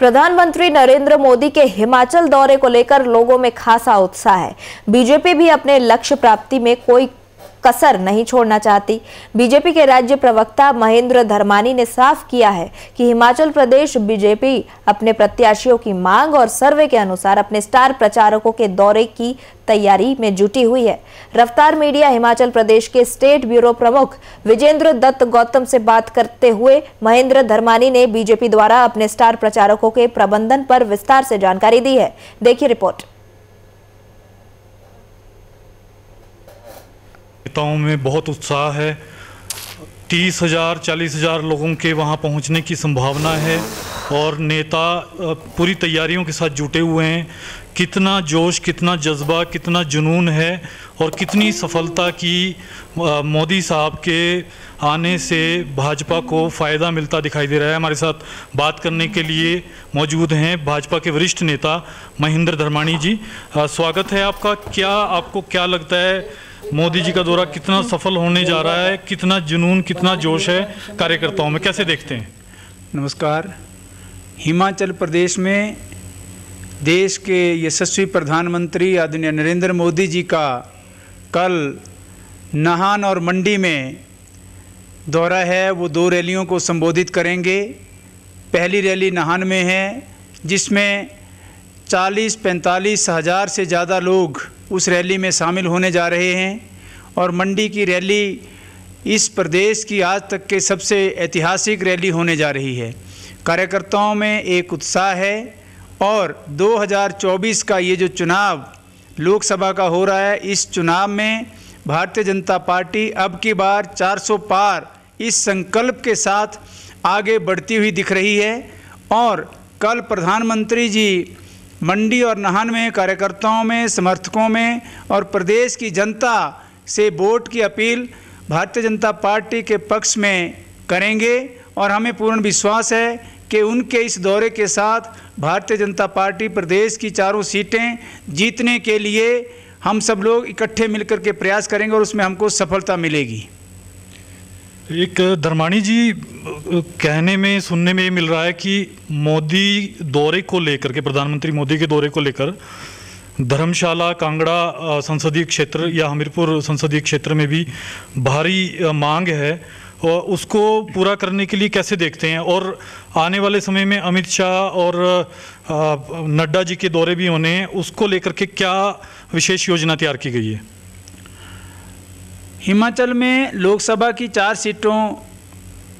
प्रधानमंत्री नरेंद्र मोदी के हिमाचल दौरे को लेकर लोगों में खासा उत्साह है बीजेपी भी अपने लक्ष्य प्राप्ति में कोई कसर नहीं छोड़ना चाहती बीजेपी के राज्य प्रवक्ता महेंद्र धर्मानी ने साफ किया है कि हिमाचल प्रदेश बीजेपी अपने प्रत्याशियों की मांग और सर्वे के अनुसार अपने स्टार प्रचारकों के दौरे की तैयारी में जुटी हुई है रफ्तार मीडिया हिमाचल प्रदेश के स्टेट ब्यूरो प्रमुख विजेंद्र दत्त गौतम से बात करते हुए महेंद्र धर्मानी ने बीजेपी द्वारा अपने स्टार प्रचारकों के प्रबंधन पर विस्तार से जानकारी दी है देखिए रिपोर्ट नेताओं में बहुत उत्साह है तीस हज़ार चालीस हज़ार लोगों के वहाँ पहुँचने की संभावना है और नेता पूरी तैयारियों के साथ जुटे हुए हैं कितना जोश कितना जज्बा कितना जुनून है और कितनी सफलता की मोदी साहब के आने से भाजपा को फ़ायदा मिलता दिखाई दे रहा है हमारे साथ बात करने के लिए मौजूद हैं भाजपा के वरिष्ठ नेता महेंद्र धर्माणी जी स्वागत है आपका क्या आपको क्या लगता है मोदी जी का दौरा कितना सफल होने जा रहा है कितना जुनून कितना जोश है कार्यकर्ताओं में कैसे देखते हैं नमस्कार हिमाचल प्रदेश में देश के यशस्वी प्रधानमंत्री आदरणीय नरेंद्र मोदी जी का कल नाहान और मंडी में दौरा है वो दो रैलियों को संबोधित करेंगे पहली रैली नाहान में है जिसमें 40 पैंतालीस हज़ार से ज़्यादा लोग उस रैली में शामिल होने जा रहे हैं और मंडी की रैली इस प्रदेश की आज तक के सबसे ऐतिहासिक रैली होने जा रही है कार्यकर्ताओं में एक उत्साह है और 2024 का ये जो चुनाव लोकसभा का हो रहा है इस चुनाव में भारतीय जनता पार्टी अब की बार 400 पार इस संकल्प के साथ आगे बढ़ती हुई दिख रही है और कल प्रधानमंत्री जी मंडी और नहान में कार्यकर्ताओं में समर्थकों में और प्रदेश की जनता से वोट की अपील भारतीय जनता पार्टी के पक्ष में करेंगे और हमें पूर्ण विश्वास है कि उनके इस दौरे के साथ भारतीय जनता पार्टी प्रदेश की चारों सीटें जीतने के लिए हम सब लोग इकट्ठे मिलकर के प्रयास करेंगे और उसमें हमको सफलता मिलेगी एक धर्माणी जी कहने में सुनने में ये मिल रहा है कि मोदी दौरे को लेकर के प्रधानमंत्री मोदी के दौरे को लेकर धर्मशाला कांगड़ा संसदीय क्षेत्र या हमीरपुर संसदीय क्षेत्र में भी भारी मांग है और उसको पूरा करने के लिए कैसे देखते हैं और आने वाले समय में अमित शाह और नड्डा जी के दौरे भी होने हैं उसको लेकर के क्या विशेष योजना तैयार की गई है हिमाचल में लोकसभा की चार सीटों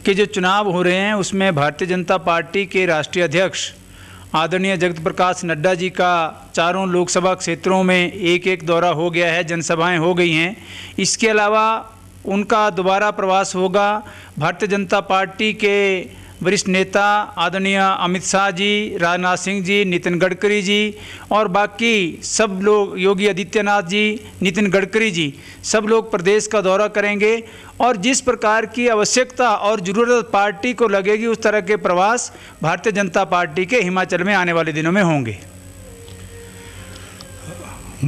के जो चुनाव हो रहे हैं उसमें भारतीय जनता पार्टी के राष्ट्रीय अध्यक्ष आदरणीय जगत प्रकाश नड्डा जी का चारों लोकसभा क्षेत्रों में एक एक दौरा हो गया है जनसभाएं हो गई हैं इसके अलावा उनका दोबारा प्रवास होगा भारतीय जनता पार्टी के वरिष्ठ नेता आदरणीय अमित शाह जी राजनाथ सिंह जी नितिन गडकरी जी और बाकी सब लोग योगी आदित्यनाथ जी नितिन गडकरी जी सब लोग प्रदेश का दौरा करेंगे और जिस प्रकार की आवश्यकता और ज़रूरत पार्टी को लगेगी उस तरह के प्रवास भारतीय जनता पार्टी के हिमाचल में आने वाले दिनों में होंगे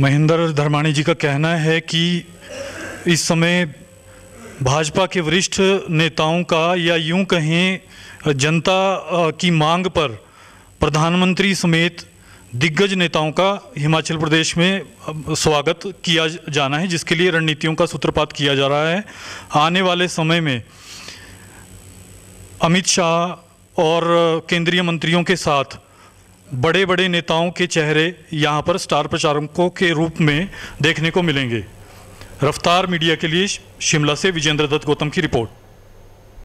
महेंद्र धर्माणी जी का कहना है कि इस समय भाजपा के वरिष्ठ नेताओं का या यूं कहें जनता की मांग पर प्रधानमंत्री समेत दिग्गज नेताओं का हिमाचल प्रदेश में स्वागत किया जाना है जिसके लिए रणनीतियों का सूत्रपात किया जा रहा है आने वाले समय में अमित शाह और केंद्रीय मंत्रियों के साथ बड़े बड़े नेताओं के चेहरे यहाँ पर स्टार प्रचारकों के रूप में देखने को मिलेंगे रफ्तार मीडिया के लिए शिमला से विजेंद्र दत्त गौतम की रिपोर्ट